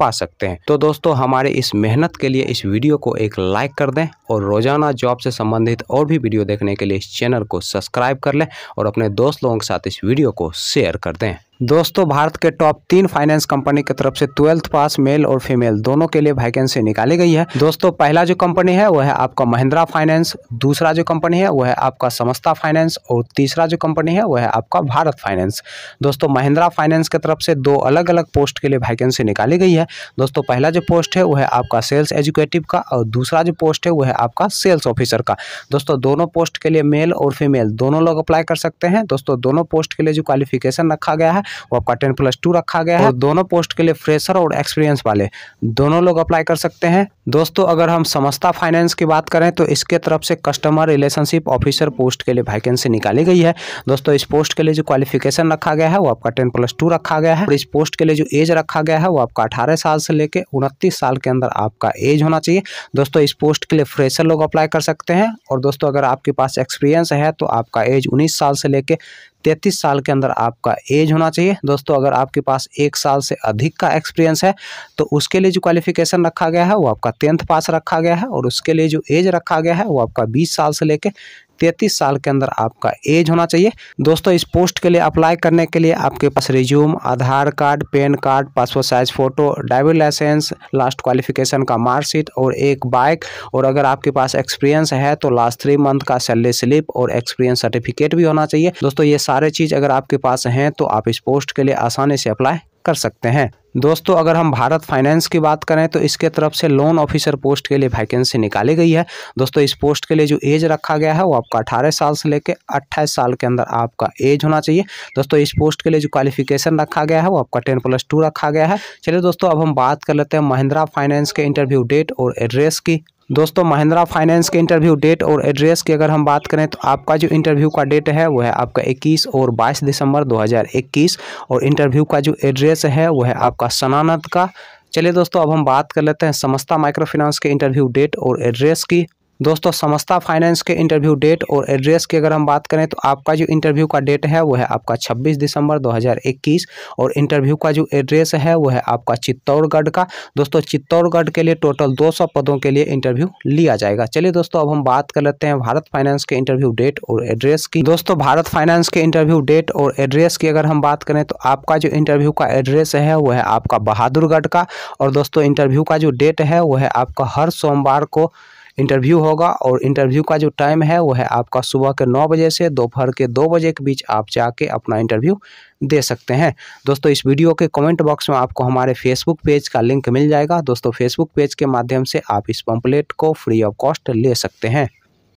पा सकते हैं तो दोस्तों हमारे इस मेहनत के लिए इस वीडियो को एक लाइक कर दें और रोजाना जॉब से संबंधित और भी वीडियो देखने के लिए इस चैनल को सब्सक्राइब कर लें और अपने दोस्त लोगों के साथ इस वीडियो को शेयर कर दें दोस्तों भारत के टॉप तीन फाइनेंस कंपनी की तरफ से ट्वेल्थ पास मेल और फीमेल दोनों के लिए वैकेंसी निकाली गई है दोस्तों पहला जो कंपनी है वह है आपका महिंद्रा फाइनेंस दूसरा जो कंपनी है वह है आपका समस्ता फाइनेंस और तीसरा जो कंपनी है वह है आपका भारत फाइनेंस दोस्तों महिंद्रा फाइनेंस की तरफ से दो अलग अलग पोस्ट के लिए वैकेंसी निकाली गई है दोस्तों पहला जो पोस्ट है वह है आपका सेल्स एजुकेटिव का और दूसरा जो पोस्ट है वह है आपका सेल्स ऑफिसर का दोस्तों दोनों पोस्ट के लिए मेल और फीमेल दोनों लोग अप्लाई कर सकते हैं दोस्तों दोनों पोस्ट के लिए जो क्वालिफिकेशन रखा गया है वो आपका टेन प्लस टू रखा गया है दोनों पोस्ट के लिए फ्रेशर और एक्सपीरियंस वाले दोनों लोग अप्लाई कर सकते हैं दोस्तों अगर हम समस्ता फाइनेंस की बात करें तो इसके तरफ से कस्टमर रिलेशनशिप ऑफिसर पोस्ट के लिए वैकेंसी निकाली गई है दोस्तों इस पोस्ट के लिए जो क्वालिफिकेशन रखा गया है वो आपका टेन प्लस टू रखा गया है और इस पोस्ट के लिए जो एज रखा गया है वो आपका अठारह साल से लेकर उनतीस साल के अंदर आपका एज होना चाहिए दोस्तों इस पोस्ट के लिए फ्रेशर लोग अप्लाई कर सकते हैं और दोस्तों अगर आपके पास एक्सपीरियंस है तो आपका एज उन्नीस साल से लेकर तैतीस साल के अंदर आपका एज होना चाहिए चाहिए दोस्तों अगर आपके पास एक साल से अधिक का एक्सपीरियंस है तो उसके लिए जो क्वालिफिकेशन रखा गया है वो आपका टेंथ पास रखा गया है और उसके लिए जो एज रखा गया है वो आपका बीस साल से लेकर तैतीस साल के अंदर आपका एज होना चाहिए दोस्तों इस पोस्ट के लिए अप्लाई करने के लिए आपके पास resume Aadhaar card PAN card passport size photo driving licence last qualification का मार्कशीट और एक बाइक और अगर आपके पास एक्सपीरियंस है तो लास्ट थ्री मंथ का सैलरी स्लिप और एक्सपीरियंस सर्टिफिकेट भी होना चाहिए दोस्तों ये सारे चीज़ अगर आपके पास है तो आप इस पोस्ट के लिए आसानी से अप्लाई कर सकते हैं दोस्तों अगर हम भारत फाइनेंस की बात करें तो इसके तरफ से लोन ऑफिसर पोस्ट के लिए वैकेंसी निकाली गई है दोस्तों इस पोस्ट के लिए जो एज रखा गया है वो आपका 18 साल से लेकर अट्ठाईस साल के अंदर आपका एज होना चाहिए दोस्तों इस पोस्ट के लिए जो क्वालिफिकेशन रखा गया है वो आपका टेन प्लस टू रखा गया है चलिए दोस्तों अब हम बात कर लेते हैं महिंद्रा फाइनेंस के इंटरव्यू डेट और एड्रेस की दोस्तों महिंद्रा फाइनेंस के इंटरव्यू डेट और एड्रेस की अगर हम बात करें तो आपका जो इंटरव्यू का डेट है वो है आपका 21 और 22 दिसंबर 2021 और इंटरव्यू का जो एड्रेस है वो है आपका सनानत का चलिए दोस्तों अब हम बात कर लेते हैं समस्ता माइक्रो फाइनेंस के इंटरव्यू डेट और एड्रेस की दोस्तों समस्ता फाइनेंस के इंटरव्यू डेट और एड्रेस की अगर हम बात करें तो आपका जो इंटरव्यू का डेट है वो है आपका 26 दिसंबर 2021 और इंटरव्यू का जो एड्रेस है वो है आपका चित्तौड़गढ़ का दोस्तों चित्तौड़गढ़ के लिए टोटल 200 पदों के लिए इंटरव्यू लिया जाएगा चलिए दोस्तों अब हम बात कर लेते हैं भारत फाइनेंस के इंटरव्यू डेट और एड्रेस की दोस्तों भारत फाइनेंस के इंटरव्यू डेट और एड्रेस की अगर हम बात करें तो आपका जो इंटरव्यू का एड्रेस है वो है आपका बहादुरगढ़ का और दोस्तों इंटरव्यू का जो डेट है वो है आपका हर सोमवार को इंटरव्यू होगा और इंटरव्यू का जो टाइम है वो है आपका सुबह के नौ बजे से दोपहर के दो बजे के बीच आप जाके अपना इंटरव्यू दे सकते हैं दोस्तों इस वीडियो के कमेंट बॉक्स में आपको हमारे फेसबुक पेज का लिंक मिल जाएगा दोस्तों फेसबुक पेज के माध्यम से आप इस पम्पलेट को फ्री ऑफ कॉस्ट ले सकते हैं